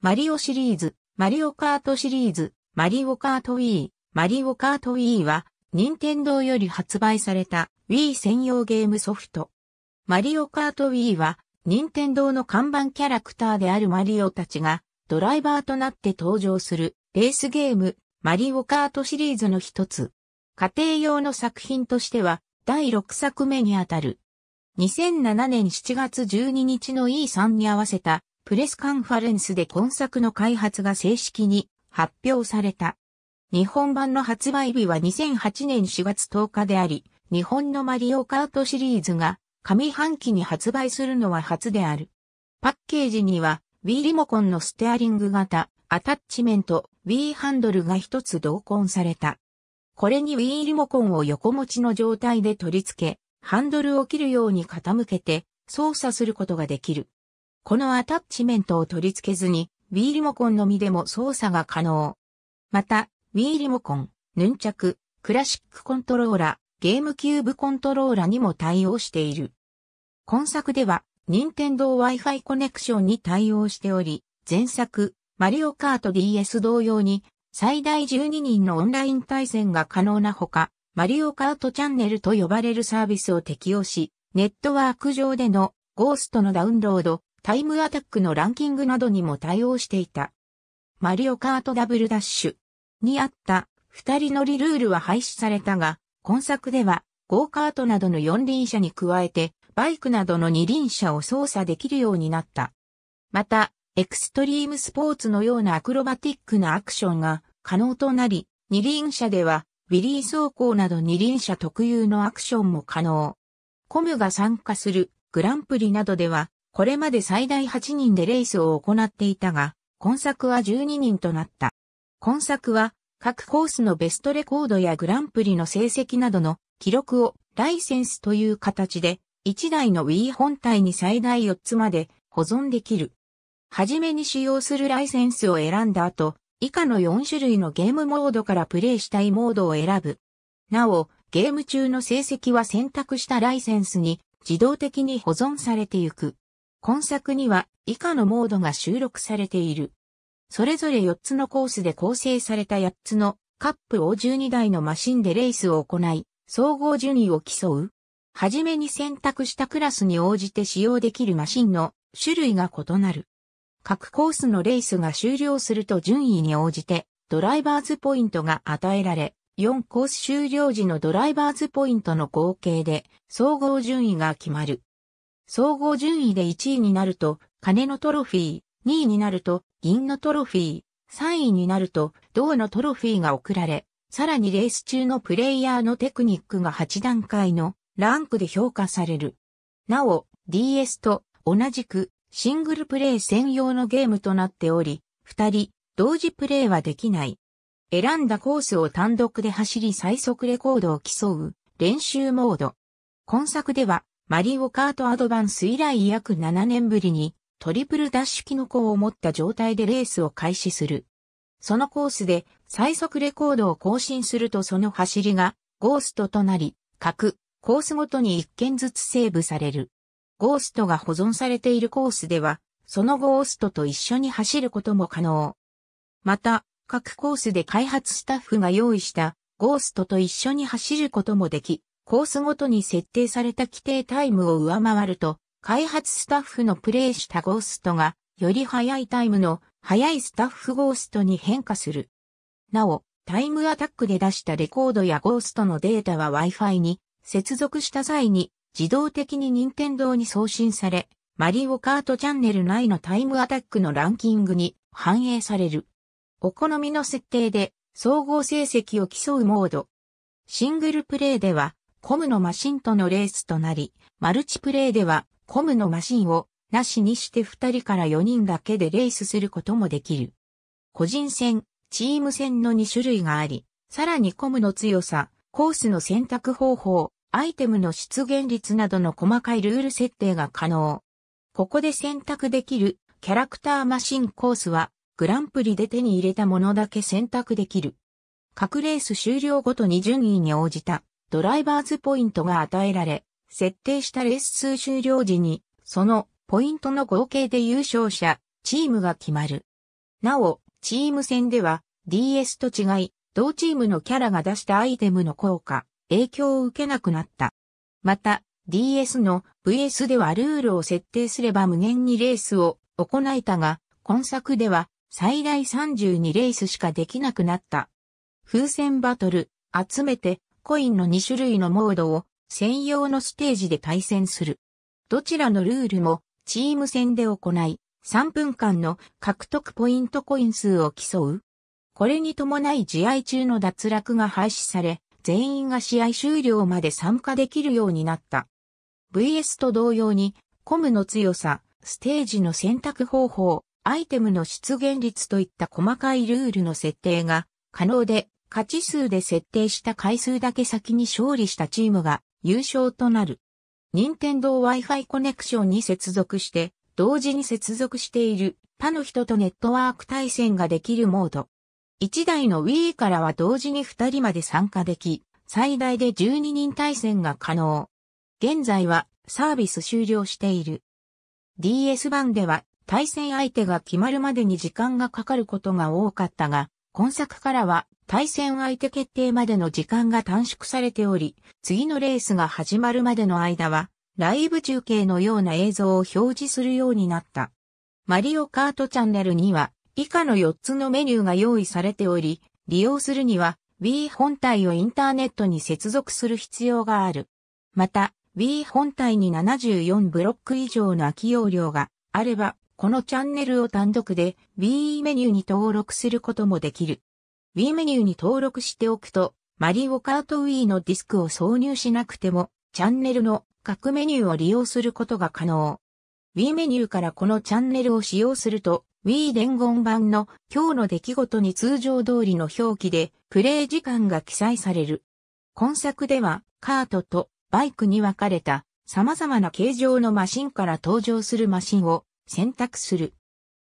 マリオシリーズ、マリオカートシリーズ、マリオカート Wii、マリオカート Wii は、任天堂より発売された Wii 専用ゲームソフト。マリオカート Wii は、任天堂の看板キャラクターであるマリオたちが、ドライバーとなって登場する、レースゲーム、マリオカートシリーズの一つ。家庭用の作品としては、第6作目にあたる。2007年7月12日の E3 に合わせたプレスカンファレンスで今作の開発が正式に発表された。日本版の発売日は2008年4月10日であり、日本のマリオカートシリーズが上半期に発売するのは初である。パッケージには Wii リモコンのステアリング型、アタッチメント、Wii ハンドルが一つ同梱された。これに Wii リモコンを横持ちの状態で取り付け、ハンドルを切るように傾けて操作することができる。このアタッチメントを取り付けずに、Wii リモコンのみでも操作が可能。また、Wii リモコン、ヌンチャク、クラシックコントローラ、ゲームキューブコントローラにも対応している。今作では、任天堂 Wi-Fi コネクションに対応しており、前作、マリオカート DS 同様に、最大12人のオンライン対戦が可能なほか、マリオカートチャンネルと呼ばれるサービスを適用し、ネットワーク上でのゴーストのダウンロード、タイムアタックのランキングなどにも対応していた。マリオカートダブルダッシュにあった二人乗りルールは廃止されたが、今作ではゴーカートなどの四輪車に加えてバイクなどの二輪車を操作できるようになった。また、エクストリームスポーツのようなアクロバティックなアクションが可能となり、二輪車ではウィリー走行など二輪車特有のアクションも可能。コムが参加するグランプリなどではこれまで最大8人でレースを行っていたが、今作は12人となった。今作は、各コースのベストレコードやグランプリの成績などの記録をライセンスという形で、1台の Wii 本体に最大4つまで保存できる。はじめに使用するライセンスを選んだ後、以下の4種類のゲームモードからプレイしたいモードを選ぶ。なお、ゲーム中の成績は選択したライセンスに自動的に保存されていく。今作には以下のモードが収録されている。それぞれ4つのコースで構成された8つのカップを12台のマシンでレースを行い、総合順位を競う。はじめに選択したクラスに応じて使用できるマシンの種類が異なる。各コースのレースが終了すると順位に応じてドライバーズポイントが与えられ、4コース終了時のドライバーズポイントの合計で総合順位が決まる。総合順位で1位になると、金のトロフィー、2位になると、銀のトロフィー、3位になると、銅のトロフィーが贈られ、さらにレース中のプレイヤーのテクニックが8段階のランクで評価される。なお、DS と同じくシングルプレイ専用のゲームとなっており、2人同時プレイはできない。選んだコースを単独で走り最速レコードを競う練習モード。今作ではマリオカートアドバンス以来約7年ぶりにトリプルダッシュキノコを持った状態でレースを開始する。そのコースで最速レコードを更新するとその走りがゴーストとなり、各コースごとに1件ずつセーブされる。ゴーストが保存されているコースでは、そのゴーストと一緒に走ることも可能。また、各コースで開発スタッフが用意したゴーストと一緒に走ることもでき、コースごとに設定された規定タイムを上回ると、開発スタッフのプレイしたゴーストが、より速いタイムの速いスタッフゴーストに変化する。なお、タイムアタックで出したレコードやゴーストのデータは Wi-Fi に接続した際に自動的に任天堂に送信され、マリオカートチャンネル内のタイムアタックのランキングに反映される。お好みの設定で総合成績を競うモード。シングルプレイではコムのマシンとのレースとなり、マルチプレイではコムのマシンをなしにして2人から4人だけでレースすることもできる。個人戦、チーム戦の2種類があり、さらにコムの強さ、コースの選択方法、アイテムの出現率などの細かいルール設定が可能。ここで選択できるキャラクターマシンコースはグランプリで手に入れたものだけ選択できる。各レース終了ごとに順位に応じたドライバーズポイントが与えられ、設定したレース数終了時に、そのポイントの合計で優勝者、チームが決まる。なお、チーム戦では DS と違い、同チームのキャラが出したアイテムの効果、影響を受けなくなった。また、DS の VS ではルールを設定すれば無限にレースを行えたが、今作では最大32レースしかできなくなった。風船バトル、集めてコインの2種類のモードを専用のステージで対戦する。どちらのルールもチーム戦で行い、3分間の獲得ポイントコイン数を競う。これに伴い試合中の脱落が廃止され、全員が試合終了まで参加できるようになった。VS と同様に、コムの強さ、ステージの選択方法、アイテムの出現率といった細かいルールの設定が可能で、勝ち数で設定した回数だけ先に勝利したチームが優勝となる。任天堂 Wi-Fi コネクションに接続して、同時に接続している他の人とネットワーク対戦ができるモード。1台の Wii からは同時に2人まで参加でき、最大で12人対戦が可能。現在はサービス終了している。DS 版では対戦相手が決まるまでに時間がかかることが多かったが、今作からは対戦相手決定までの時間が短縮されており、次のレースが始まるまでの間は、ライブ中継のような映像を表示するようになった。マリオカートチャンネルには、以下の4つのメニューが用意されており、利用するには、Wii 本体をインターネットに接続する必要がある。また、Wii 本体に74ブロック以上の空き容量があれば、このチャンネルを単独で Wii メニューに登録することもできる。Wii メニューに登録しておくと、マリオカート Wii のディスクを挿入しなくても、チャンネルの各メニューを利用することが可能。Wii メニューからこのチャンネルを使用すると、Wii 伝言版の今日の出来事に通常通りの表記でプレイ時間が記載される。今作ではカートとバイクに分かれた様々な形状のマシンから登場するマシンを選択する。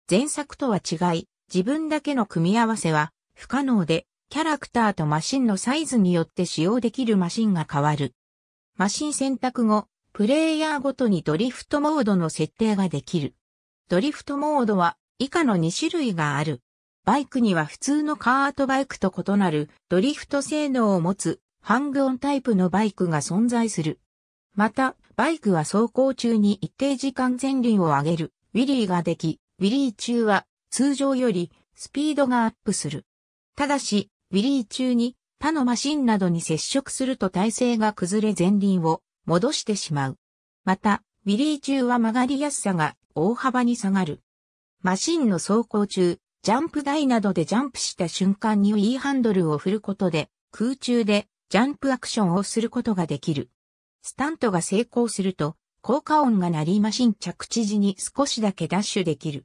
前作とは違い、自分だけの組み合わせは不可能で、キャラクターとマシンのサイズによって使用できるマシンが変わる。マシン選択後、プレイヤーごとにドリフトモードの設定ができる。ドリフトモードは以下の2種類がある。バイクには普通のカートバイクと異なるドリフト性能を持つハングオンタイプのバイクが存在する。また、バイクは走行中に一定時間前輪を上げるウィリーができ、ウィリー中は通常よりスピードがアップする。ただし、ウィリー中に他のマシンなどに接触すると体勢が崩れ前輪を戻してしまう。また、ウィリー中は曲がりやすさが大幅に下がる。マシンの走行中、ジャンプ台などでジャンプした瞬間に E ハンドルを振ることで空中でジャンプアクションをすることができる。スタントが成功すると効果音が鳴りマシン着地時に少しだけダッシュできる。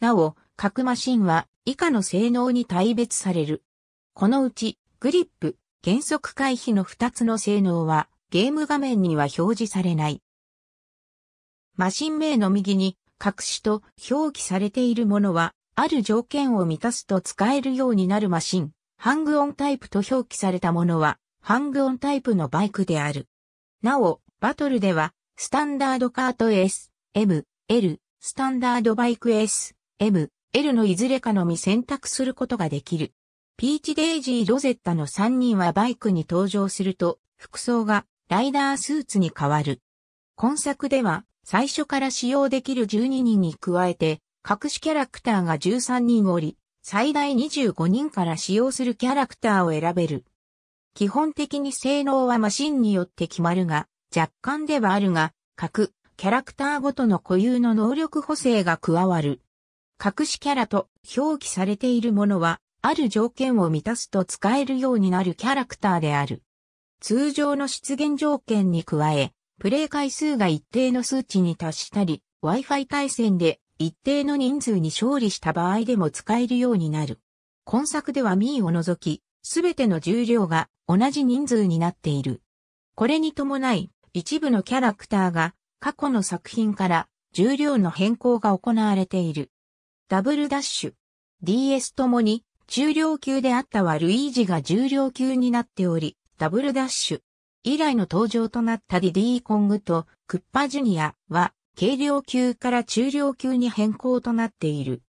なお、各マシンは以下の性能に大別される。このうち、グリップ、減速回避の2つの性能はゲーム画面には表示されない。マシン名の右に隠しと表記されているものは、ある条件を満たすと使えるようになるマシン、ハングオンタイプと表記されたものは、ハングオンタイプのバイクである。なお、バトルでは、スタンダードカート S、M、L、スタンダードバイク S、M、L のいずれかのみ選択することができる。ピーチデイジー・ロゼッタの3人はバイクに登場すると、服装がライダースーツに変わる。今作では、最初から使用できる12人に加えて、隠しキャラクターが13人おり、最大25人から使用するキャラクターを選べる。基本的に性能はマシンによって決まるが、若干ではあるが、各キャラクターごとの固有の能力補正が加わる。隠しキャラと表記されているものは、ある条件を満たすと使えるようになるキャラクターである。通常の出現条件に加え、プレイ回数が一定の数値に達したり、Wi-Fi 対戦で一定の人数に勝利した場合でも使えるようになる。今作ではミーを除き、すべての重量が同じ人数になっている。これに伴い、一部のキャラクターが過去の作品から重量の変更が行われている。ダブルダッシュ。DS ともに中量級であったはルイージが重量級になっており、ダブルダッシュ。以来の登場となったディディーコングとクッパジュニアは軽量級から中量級に変更となっている。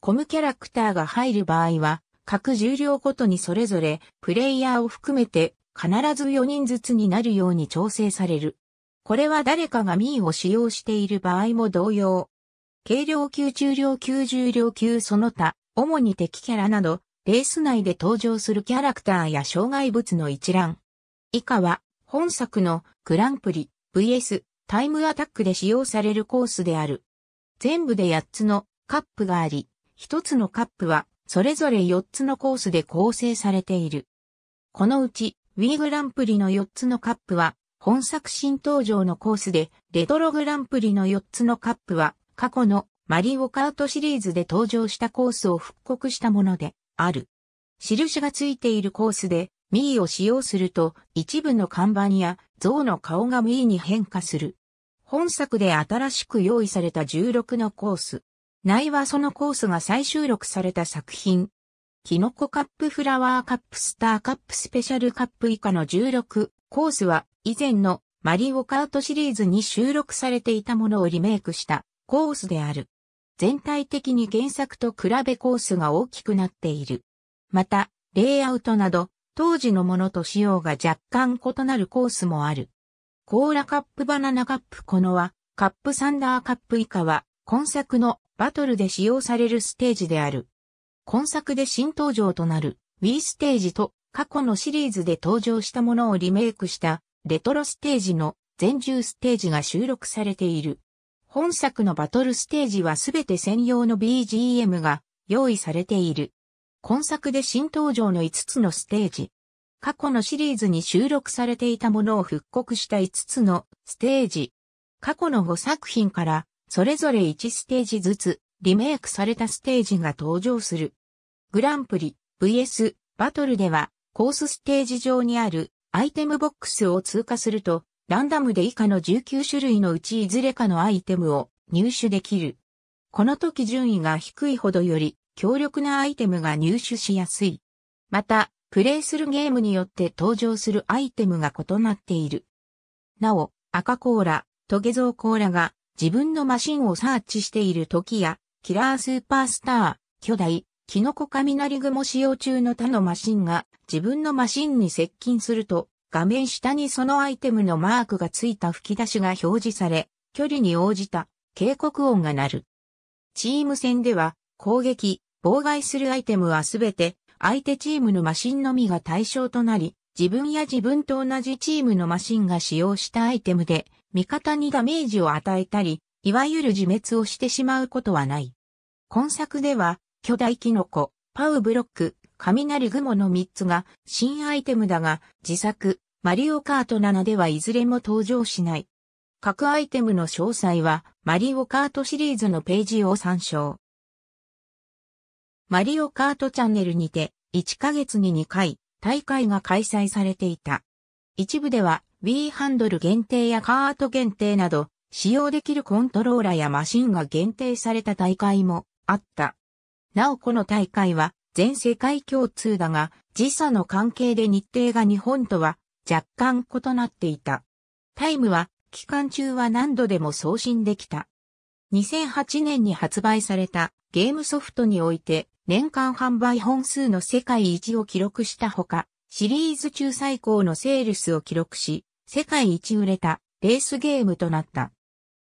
コムキャラクターが入る場合は、各重量ごとにそれぞれプレイヤーを含めて必ず4人ずつになるように調整される。これは誰かがミーを使用している場合も同様。軽量級中量級重量級その他、主に敵キャラなど、レース内で登場するキャラクターや障害物の一覧。以下は、本作のグランプリ VS タイムアタックで使用されるコースである。全部で8つのカップがあり、1つのカップはそれぞれ4つのコースで構成されている。このうちウィーグランプリの4つのカップは、本作新登場のコースで、レトログランプリの4つのカップは、過去のマリオカートシリーズで登場したコースを復刻したもので、ある。印がついているコースで、ミーを使用すると、一部の看板や像の顔がミーに変化する。本作で新しく用意された16のコース。内はそのコースが再収録された作品、キノコカップフラワーカップスターカップスペシャルカップ以下の16コースは以前のマリオカートシリーズに収録されていたものをリメイクしたコースである。全体的に原作と比べコースが大きくなっている。また、レイアウトなど当時のものと仕様が若干異なるコースもある。コーラカップバナナカップこのはカップサンダーカップ以下は今作のバトルで使用されるステージである。今作で新登場となる Wii ステージと過去のシリーズで登場したものをリメイクしたレトロステージの全10ステージが収録されている。本作のバトルステージはすべて専用の BGM が用意されている。今作で新登場の5つのステージ。過去のシリーズに収録されていたものを復刻した5つのステージ。過去の5作品からそれぞれ1ステージずつリメイクされたステージが登場する。グランプリ VS バトルではコースステージ上にあるアイテムボックスを通過するとランダムで以下の19種類のうちいずれかのアイテムを入手できる。この時順位が低いほどより強力なアイテムが入手しやすい。また、プレイするゲームによって登場するアイテムが異なっている。なお、赤コーラ、トゲゾウコーラが自分のマシンをサーチしている時や、キラースーパースター、巨大、キノコ雷雲使用中の他のマシンが自分のマシンに接近すると画面下にそのアイテムのマークがついた吹き出しが表示され、距離に応じた警告音が鳴る。チーム戦では攻撃、妨害するアイテムはすべて相手チームのマシンのみが対象となり、自分や自分と同じチームのマシンが使用したアイテムで味方にダメージを与えたり、いわゆる自滅をしてしまうことはない。今作では巨大キノコ、パウブロック、雷雲の3つが新アイテムだが、自作、マリオカート7ではいずれも登場しない。各アイテムの詳細は、マリオカートシリーズのページを参照。マリオカートチャンネルにて、1ヶ月に2回、大会が開催されていた。一部では、w ィーハンドル限定やカート限定など、使用できるコントローラやマシンが限定された大会もあった。なおこの大会は全世界共通だが、時差の関係で日程が日本とは若干異なっていた。タイムは期間中は何度でも送信できた。2008年に発売されたゲームソフトにおいて年間販売本数の世界一を記録したほか、シリーズ中最高のセールスを記録し、世界一売れたレースゲームとなった。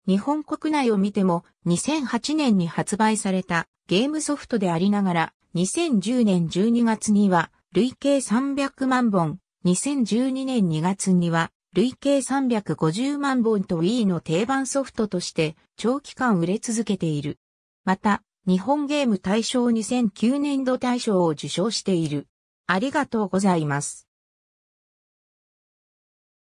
日本国内を見ても2008年に発売されたゲームソフトでありながら2010年12月には累計300万本、2012年2月には累計350万本と Wii の定番ソフトとして長期間売れ続けている。また、日本ゲーム大賞2009年度大賞を受賞している。ありがとうございます。